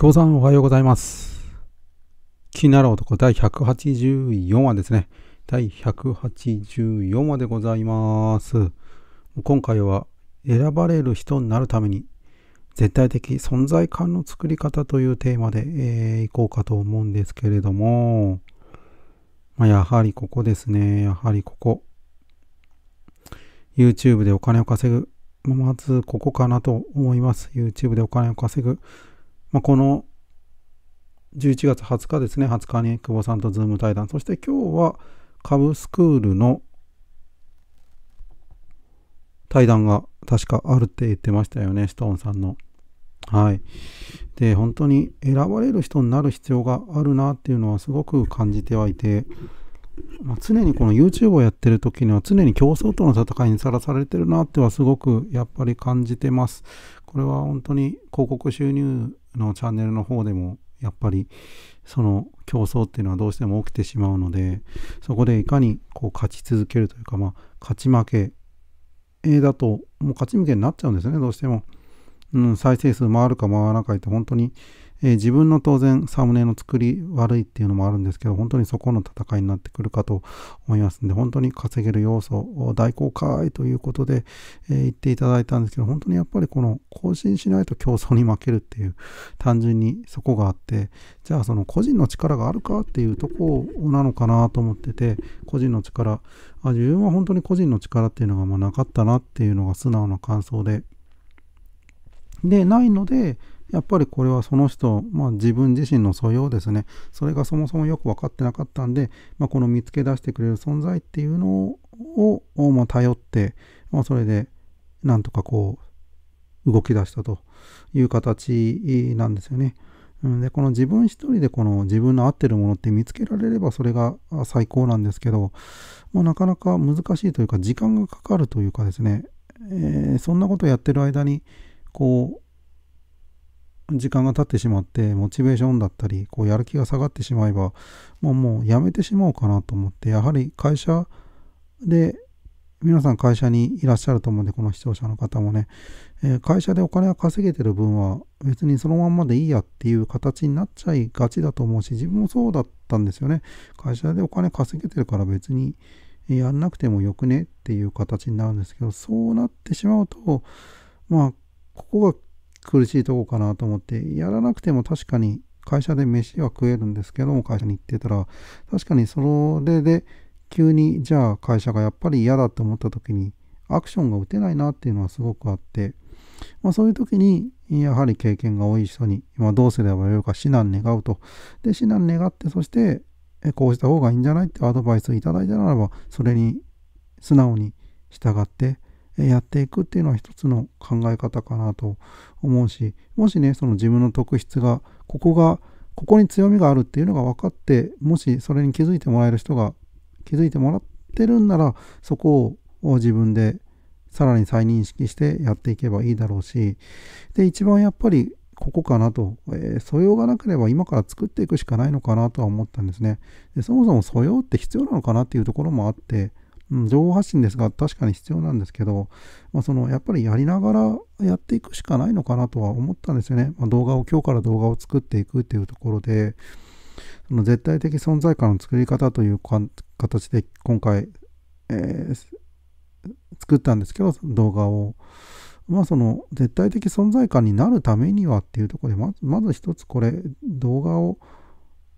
久保さんおはようございます。気になる男第184話ですね。第184話でございます。今回は選ばれる人になるために絶対的存在感の作り方というテーマで、えー、いこうかと思うんですけれども、まあ、やはりここですね。やはりここ。YouTube でお金を稼ぐ。まずここかなと思います。YouTube でお金を稼ぐ。まあ、この11月20日ですね、20日に久保さんとズーム対談、そして今日は株スクールの対談が確かあるって言ってましたよね、ストーンさんの。はい。で、本当に選ばれる人になる必要があるなっていうのはすごく感じてはいて、まあ、常にこの YouTube をやってる時には常に競争との戦いにさらされてるなってはすごくやっぱり感じてます。これは本当に広告収入のチャンネルの方でもやっぱりその競争っていうのはどうしても起きてしまうのでそこでいかにこう勝ち続けるというかまあ勝ち負けだともう勝ち負けになっちゃうんですよねどうしても、うん、再生数回るか回らないかって本当にえー、自分の当然サムネの作り悪いっていうのもあるんですけど、本当にそこの戦いになってくるかと思いますんで、本当に稼げる要素を大公開ということで、えー、言っていただいたんですけど、本当にやっぱりこの更新しないと競争に負けるっていう単純にそこがあって、じゃあその個人の力があるかっていうとこなのかなと思ってて、個人の力、あ自分は本当に個人の力っていうのがまあなかったなっていうのが素直な感想で、で、ないので、やっぱりこれはその人、まあ、自分自身の素養ですね。それがそもそもよく分かってなかったんで、まあ、この見つけ出してくれる存在っていうのを、まあ、頼って、まあ、それで、なんとかこう、動き出したという形なんですよね。で、この自分一人でこの自分の合ってるものって見つけられればそれが最高なんですけど、まあ、なかなか難しいというか、時間がかかるというかですね、えー、そんなことをやってる間に、こう、時間が経ってしまって、モチベーションだったり、こう、やる気が下がってしまえば、もう、もう、やめてしまおうかなと思って、やはり会社で、皆さん会社にいらっしゃると思うんで、この視聴者の方もね、えー、会社でお金を稼げてる分は別にそのまんまでいいやっていう形になっちゃいがちだと思うし、自分もそうだったんですよね。会社でお金稼げてるから別にやんなくてもよくねっていう形になるんですけど、そうなってしまうと、まあここが苦しいとこかなと思って、やらなくても確かに会社で飯は食えるんですけども、会社に行ってたら、確かにそれで急に、じゃあ会社がやっぱり嫌だと思った時に、アクションが打てないなっていうのはすごくあって、まあ、そういう時に、やはり経験が多い人に、まあ、どうすればよいか指南願うと。で、指南願って、そして、こうした方がいいんじゃないってアドバイスをいただいたならば、それに素直に従って、やっていくっていうのは一つの考え方かなと思うしもしねその自分の特質がここがここに強みがあるっていうのが分かってもしそれに気づいてもらえる人が気づいてもらってるんならそこを自分でさらに再認識してやっていけばいいだろうしで一番やっぱりここかなと、えー、素養がなければ今から作っていくしかないのかなとは思ったんですねでそもそも素養って必要なのかなっていうところもあってうん、情報発信ですが確かに必要なんですけど、まあ、そのやっぱりやりながらやっていくしかないのかなとは思ったんですよね、まあ、動画を今日から動画を作っていくっていうところでその絶対的存在感の作り方という形で今回、えー、作ったんですけど動画を。まあその絶対的存在感になるためにはっていうところでまずまず一つこれ動画を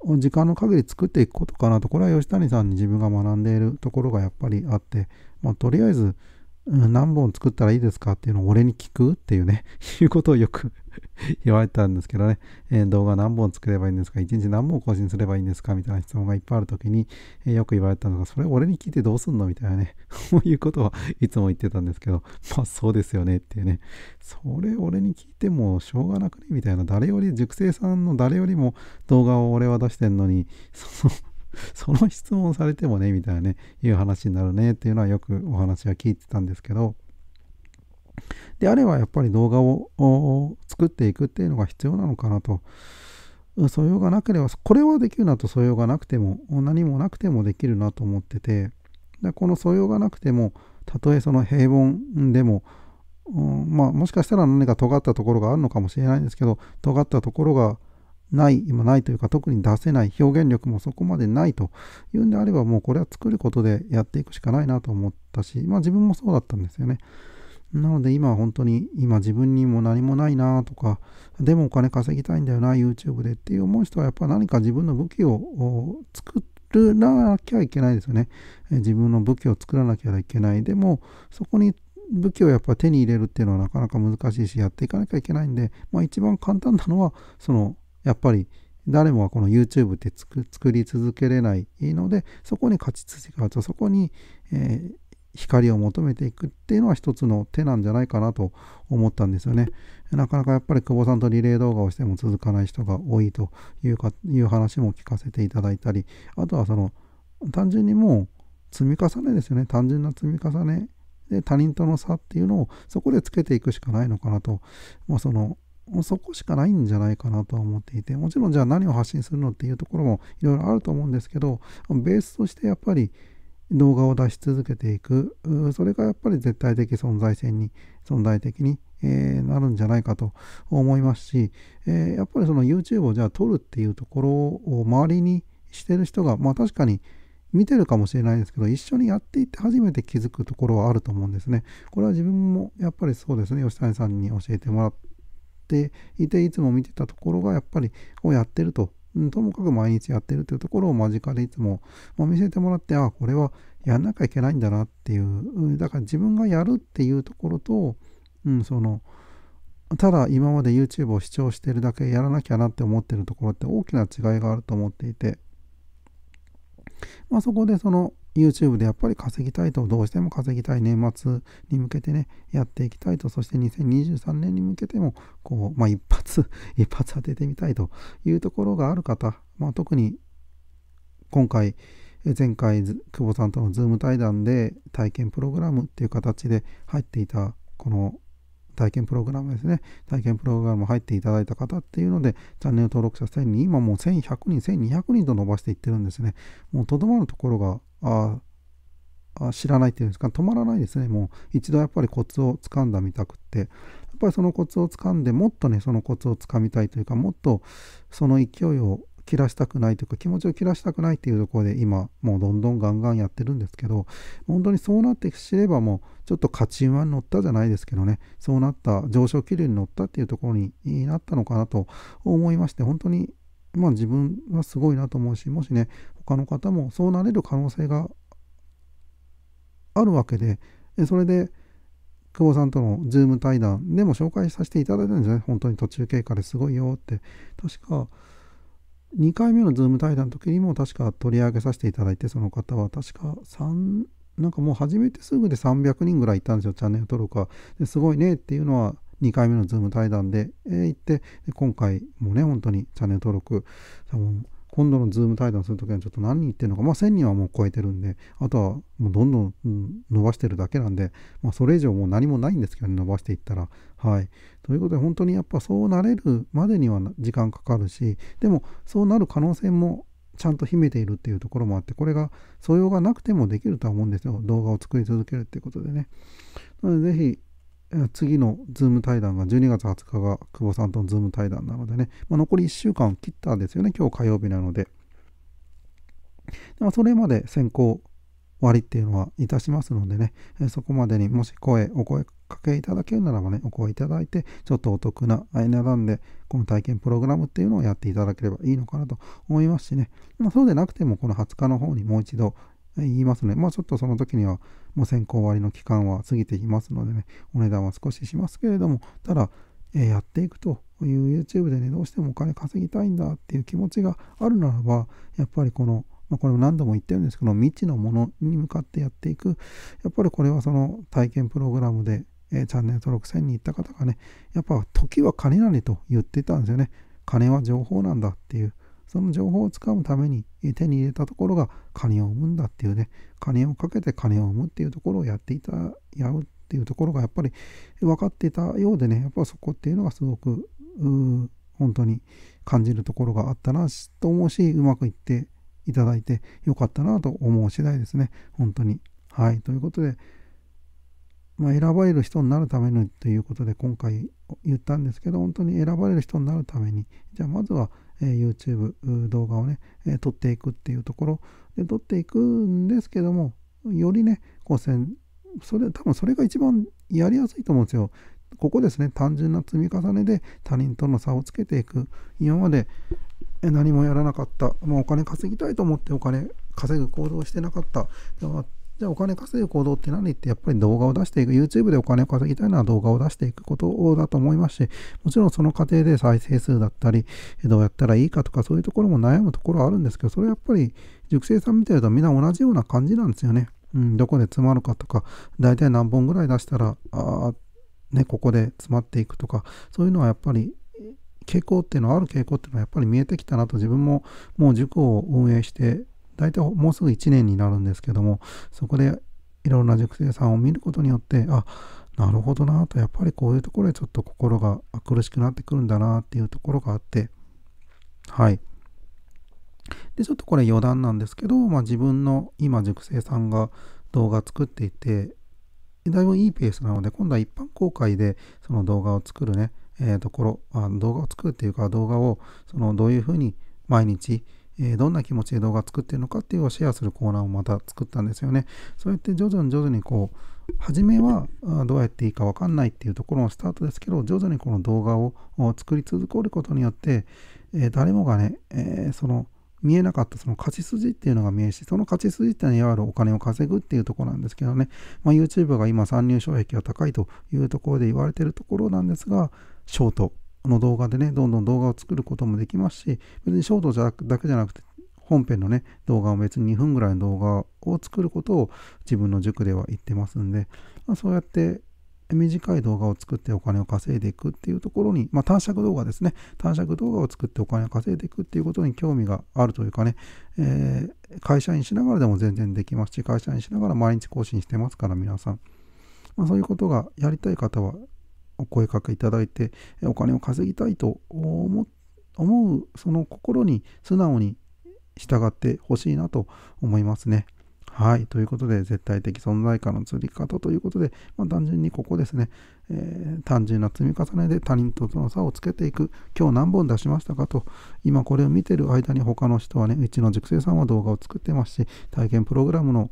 を時間の限り作っていくことかなと、これは吉谷さんに自分が学んでいるところがやっぱりあって、まあ、とりあえず何本作ったらいいですかっていうのを俺に聞くっていうね いうことをよく 言われたんですけどね、えー、動画何本作ればいいんですか ?1 日何本更新すればいいんですかみたいな質問がいっぱいあるときに、えー、よく言われたのが、それ俺に聞いてどうすんのみたいなね、そ ういうことはいつも言ってたんですけど、まあそうですよねっていうね、それ俺に聞いてもしょうがなくねみたいな、誰より、熟成さんの誰よりも動画を俺は出してんのに、その その質問されてもね、みたいなね、いう話になるねっていうのはよくお話は聞いてたんですけど、であればやっぱり動画を作っていくっていうのが必要なのかなと。素養がなければ、これはできるなと素養がなくても、何もなくてもできるなと思ってて、でこの素養がなくても、たとえその平凡でも、うん、まあもしかしたら何か尖ったところがあるのかもしれないんですけど、尖ったところがない、今ないというか特に出せない、表現力もそこまでないというんであればもうこれは作ることでやっていくしかないなと思ったし、まあ自分もそうだったんですよね。なので今本当に今自分にも何もないなとか、でもお金稼ぎたいんだよな、YouTube でっていう思う人はやっぱ何か自分の武器を作らなきゃいけないですよね。自分の武器を作らなきゃいけない。でもそこに武器をやっぱ手に入れるっていうのはなかなか難しいしやっていかなきゃいけないんで、まあ、一番簡単なのはそのやっぱり誰もがこの YouTube って作り続けれないのでそこに勝ち筋があるとそこに、えー、光を求めていくっていうのは一つの手なんじゃないかなと思ったんですよね。なかなかやっぱり久保さんとリレー動画をしても続かない人が多いというかいう話も聞かせていただいたりあとはその単純にもう積み重ねですよね単純な積み重ねで他人との差っていうのをそこでつけていくしかないのかなと、まあ、そのもうそこしかないんじゃないかなとは思っていて、もちろんじゃあ何を発信するのっていうところもいろいろあると思うんですけど、ベースとしてやっぱり動画を出し続けていく、それがやっぱり絶対的存在性に、存在的に、えなるんじゃないかと思いますし、えやっぱりその YouTube をじゃあ撮るっていうところを周りにしてる人が、まあ確かに見てるかもしれないですけど、一緒にやっていって初めて気づくところはあると思うんですね。これは自分もやっぱりそうですね、吉谷さんに教えてもらって、ていていつも見てたところがやっぱりこうやってると、うん、ともかく毎日やってるというところを間近でいつも、まあ、見せてもらってああこれはやんなきゃいけないんだなっていうだから自分がやるっていうところと、うん、そのただ今まで YouTube を視聴してるだけやらなきゃなって思ってるところって大きな違いがあると思っていて、まあ、そこでその YouTube でやっぱり稼ぎたいと、どうしても稼ぎたい年末に向けてね、やっていきたいと、そして2023年に向けても、こう、まあ、一発、一発当ててみたいというところがある方、まあ、特に今回、前回、久保さんとのズーム対談で体験プログラムっていう形で入っていた、この体験プログラムですね。体験プログラム入っていただいた方っていうので、チャンネル登録者1000人、今もう1100人、1200人と伸ばしていってるんですね。もうとどまるところがあ知らないっていうんですか止まらないですねもう一度やっぱりコツをつかんだみたくってやっぱりそのコツをつかんでもっとねそのコツをつかみたいというかもっとその勢いを切らしたくないというか気持ちを切らしたくないっていうところで今もうどんどんガンガンやってるんですけど本当にそうなって知ればもうちょっと勝ち馬に乗ったじゃないですけどねそうなった上昇気流に乗ったっていうところになったのかなと思いまして本当にまあ自分はすごいなと思うしもしね他の方もそうなれる可能性があるわけで、それで、久保さんとのズーム対談でも紹介させていただいたんですよね。本当に途中経過ですごいよって。確か、2回目のズーム対談の時にも確か取り上げさせていただいて、その方は確か3、なんかもう初めてすぐで300人ぐらいいたんですよ、チャンネル登録は。ですごいねっていうのは2回目のズーム対談で、えー、行って、今回もね、本当にチャンネル登録、多分今度のズーム対談するときはちょっと何人言ってるのか、まあ、1000人はもう超えてるんで、あとはもうどんどん、ん、伸ばしてるだけなんで、まあ、それ以上もう何もないんですけどね、伸ばしていったら。はい。ということで、本当にやっぱそうなれるまでには時間かかるし、でもそうなる可能性もちゃんと秘めているっていうところもあって、これが素養がなくてもできるとは思うんですよ。動画を作り続けるっていうことでね。なので、ぜひ、次のズーム対談が12月20日が久保さんとのズーム対談なのでね、まあ、残り1週間切ったんですよね、今日火曜日なので。でまそれまで先行終わりっていうのはいたしますのでね、えそこまでにもし声、お声かけいただけるならばね、お声いただいて、ちょっとお得な値段で、この体験プログラムっていうのをやっていただければいいのかなと思いますしね、まあ、そうでなくても、この20日の方にもう一度、言いますね。まあちょっとその時にはもう先行割の期間は過ぎていますのでね、お値段は少ししますけれども、ただ、えー、やっていくという YouTube でね、どうしてもお金稼ぎたいんだっていう気持ちがあるならば、やっぱりこの、まあ、これも何度も言ってるんですけど、未知のものに向かってやっていく、やっぱりこれはその体験プログラムで、えー、チャンネル登録1000人行った方がね、やっぱ時は金なりと言ってたんですよね。金は情報なんだっていう。その情報をつかむために手に入れたところが金を生むんだっていうね、金をかけて金を生むっていうところをやっていた、やるっていうところがやっぱり分かっていたようでね、やっぱそこっていうのがすごく、本当に感じるところがあったなと思うし、うまくいっていただいてよかったなと思う次第ですね、本当に。はい、ということで、まあ、選ばれる人になるためにということで今回言ったんですけど、本当に選ばれる人になるために、じゃあまずはえ YouTube 動画をね、え撮っていくっていうところで撮っていくんですけども、よりね、こうせん、それ、多分それが一番やりやすいと思うんですよ。ここですね、単純な積み重ねで他人との差をつけていく。今まで何もやらなかった。もうお金稼ぎたいと思ってお金稼ぐ行動してなかった。じゃあお金稼ぐ行動って何ってやっぱり動画を出していく、YouTube でお金を稼ぎたいのは動画を出していくことだと思いますし、もちろんその過程で再生数だったり、どうやったらいいかとかそういうところも悩むところはあるんですけど、それはやっぱり熟成さん見てるとみんな同じような感じなんですよね。うん、どこで詰まるかとか、大体何本ぐらい出したら、あね、ここで詰まっていくとか、そういうのはやっぱり傾向っていうのはある傾向っていうのはやっぱり見えてきたなと自分ももう塾を運営して大体もうすぐ1年になるんですけどもそこでいろんな塾生さんを見ることによってあなるほどなとやっぱりこういうところでちょっと心が苦しくなってくるんだなっていうところがあってはいでちょっとこれ余談なんですけど、まあ、自分の今塾生さんが動画作っていてだいぶいいペースなので今度は一般公開でその動画を作るね、えー、ところあ動画を作るっていうか動画をそのどういうふうに毎日、えどんな気持ちで動画作ってるのかっていうのをシェアするコーナーをまた作ったんですよね。そうやって徐々に徐々にこう、初めはどうやっていいかわかんないっていうところのスタートですけど、徐々にこの動画を作り続けることによって、え誰もがね、えその見えなかったその勝ち筋っていうのが見えるし、その勝ち筋っていうのはいわゆるお金を稼ぐっていうところなんですけどね、まあ、YouTube が今参入障壁が高いというところで言われてるところなんですが、ショート、の動画でね、どんどん動画を作ることもできますし、別にショートだけじゃなくて、本編のね、動画を別に2分ぐらいの動画を作ることを自分の塾では言ってますんで、まあ、そうやって短い動画を作ってお金を稼いでいくっていうところに、まあ、短尺動画ですね。短尺動画を作ってお金を稼いでいくっていうことに興味があるというかね、えー、会社員しながらでも全然できますし、会社員しながら毎日更新してますから、皆さん。まあ、そういうことがやりたい方はお声かけいただいてお金を稼ぎたいと思うその心に素直に従ってほしいなと思いますね。はい。ということで、絶対的存在感の釣り方ということで、まあ、単純にここですね、えー、単純な積み重ねで他人との差をつけていく。今日何本出しましたかと、今これを見てる間に他の人はね、うちの塾生さんは動画を作ってますし、体験プログラムの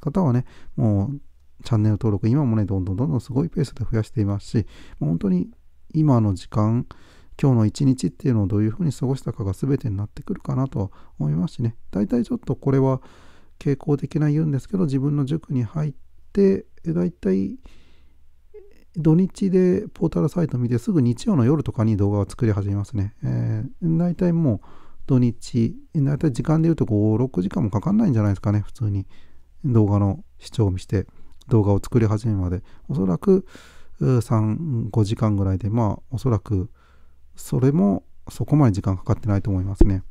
方はね、もうチャンネル登録、今もね、どんどんどんどんすごいペースで増やしていますし、本当に今の時間、今日の一日っていうのをどういうふうに過ごしたかが全てになってくるかなとは思いますしね、大体ちょっとこれは傾向的な言うんですけど、自分の塾に入って、大体土日でポータルサイト見て、すぐ日曜の夜とかに動画を作り始めますね。えー、大体もう土日、大体時間で言うと5、6時間もかかんないんじゃないですかね、普通に動画の視聴を見して。動画を作り始めまで、おそらく3、5時間ぐらいで、まあ、おそらく、それもそこまで時間かかってないと思いますね。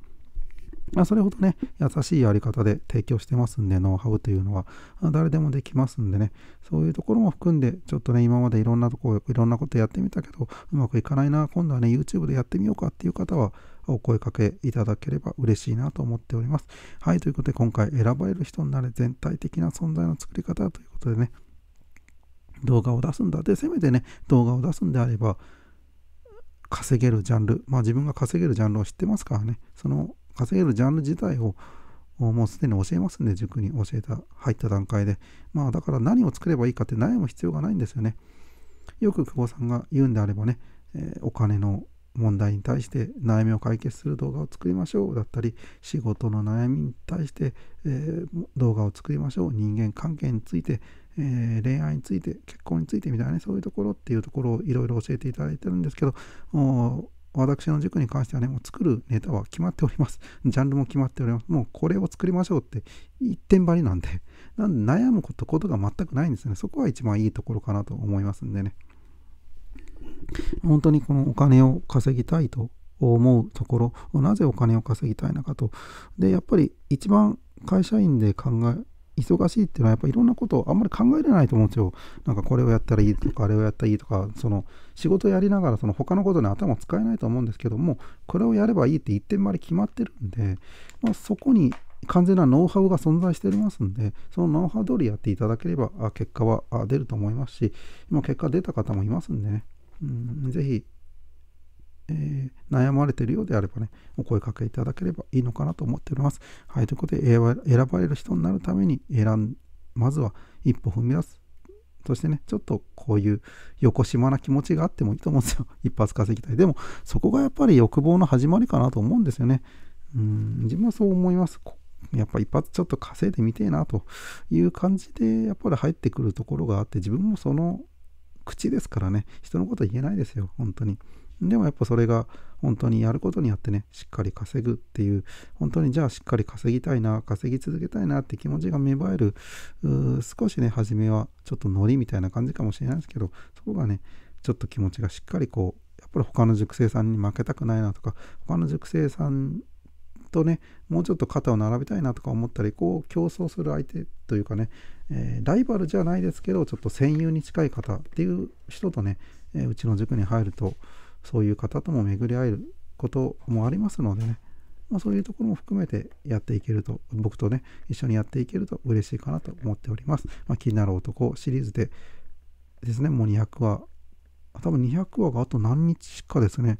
まあ、それほどね、優しいやり方で提供してますんで、ノウハウというのは、誰でもできますんでね、そういうところも含んで、ちょっとね、今までいろんなところ、いろんなことやってみたけど、うまくいかないな、今度はね、YouTube でやってみようかっていう方は、お声かけいただければ嬉しいなと思っております。はい、ということで、今回選ばれる人になれ、全体的な存在の作り方ということでね、動画を出すんだ。で、せめてね、動画を出すんであれば、稼げるジャンル、まあ自分が稼げるジャンルを知ってますからね、その稼げるジャンル自体をもうすでに教えますんで、塾に教えた、入った段階で。まあだから何を作ればいいかって悩む必要がないんですよね。よく久保さんが言うんであればね、えお金の問題に対して悩みを解決する動画を作りましょうだったり、仕事の悩みに対して、え動画を作りましょう。人間関係について、え恋愛について、結婚についてみたいなね、そういうところっていうところをいろいろ教えていただいてるんですけど、私の塾に関してはね、もう作るネタは決まっております。ジャンルも決まっております。もうこれを作りましょうって一点張りなんで、なんで悩むことことが全くないんですよね。そこは一番いいところかなと思いますんでね。本当にこのお金を稼ぎたいと思うところ、なぜお金を稼ぎたいのかと。で、やっぱり一番会社員で考え忙しいっていうのはやっぱいろんなことをあんまり考えれないと思うんですよ。なんかこれをやったらいいとかあれをやったらいいとかその仕事やりながらその他のことに頭を使えないと思うんですけどもこれをやればいいって一点まで決まってるんで、まあ、そこに完全なノウハウが存在しておりますんでそのノウハウ通りやっていただければ結果は出ると思いますし今結果出た方もいますんでね、うん、ぜひえー、悩まれているようであればね、お声かけいただければいいのかなと思っております。はい、ということで、選ばれる人になるために選ん、まずは一歩踏み出す。そしてね、ちょっとこういう横島な気持ちがあってもいいと思うんですよ。一発稼ぎたい。でも、そこがやっぱり欲望の始まりかなと思うんですよね。うん、自分はそう思います。やっぱ一発ちょっと稼いでみてえなという感じで、やっぱり入ってくるところがあって、自分もその口ですからね、人のこと言えないですよ、本当に。でもやっぱそれが本当にやることによってね、しっかり稼ぐっていう、本当にじゃあしっかり稼ぎたいな、稼ぎ続けたいなって気持ちが芽生える、少しね、初めはちょっとノリみたいな感じかもしれないですけど、そこがね、ちょっと気持ちがしっかりこう、やっぱり他の塾生さんに負けたくないなとか、他の塾生さんとね、もうちょっと肩を並べたいなとか思ったり、こう競争する相手というかね、えー、ライバルじゃないですけど、ちょっと戦友に近い方っていう人とね、えー、うちの塾に入ると、そういう方とも巡り会えることもありますのでね、まあ、そういうところも含めてやっていけると、僕とね、一緒にやっていけると嬉しいかなと思っております。まあ、気になる男シリーズでですね、もう200話、多分200話があと何日かですね、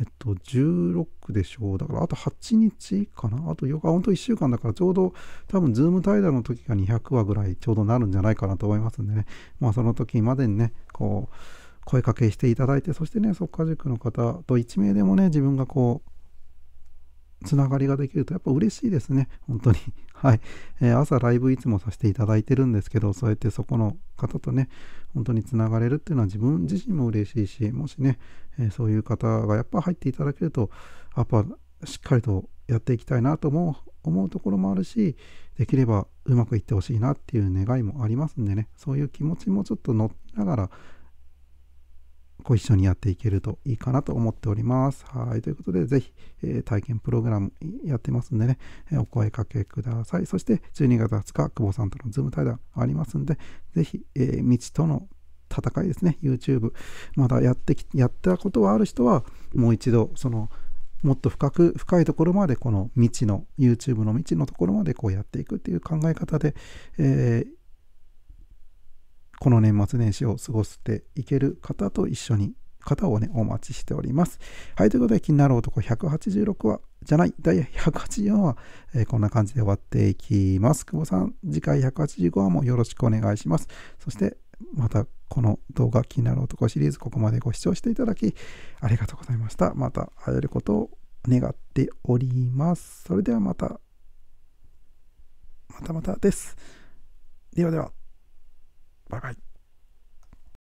えっと、16でしょう。だから、あと8日かなあと4日、ほんと1週間だから、ちょうど、多分、ズーム対談の時が200話ぐらいちょうどなるんじゃないかなと思いますんでね。まあ、その時までにね、こう、声かけしていただいて、そしてね、即家塾の方と1名でもね、自分がこう、つながりができるとやっぱ嬉しいですね、本当に。はい。えー、朝ライブいつもさせていただいてるんですけど、そうやってそこの方とね、本当につながれるっていうのは自分自身も嬉しいし、もしね、えー、そういう方がやっぱ入っていただけると、やっぱしっかりとやっていきたいなと思う思うところもあるしできればうまくいってほしいなっていう願いもありますんでねそういう気持ちもちょっと乗りながらご一緒にやっていけるといいかなと思っております。はい。ということで、ぜひ、えー、体験プログラムやってますんでね、えー、お声かけください。そして、12月20日、久保さんとのズーム対談ありますんで、ぜひ、えー、との戦いですね、YouTube。まだやってき、やったことはある人は、もう一度、その、もっと深く、深いところまで、この道の、YouTube の道のところまでこうやっていくっていう考え方で、えーこの年末年始を過ごしていける方と一緒に、方をね、お待ちしております。はい、ということで、気になる男186話、じゃない、第184話、えー、こんな感じで終わっていきます。久保さん、次回185話もよろしくお願いします。そして、またこの動画気になる男シリーズここまでご視聴していただきありがとうございました。また会えることを願っております。それではまた、またまたです。ではでは。Bye bye.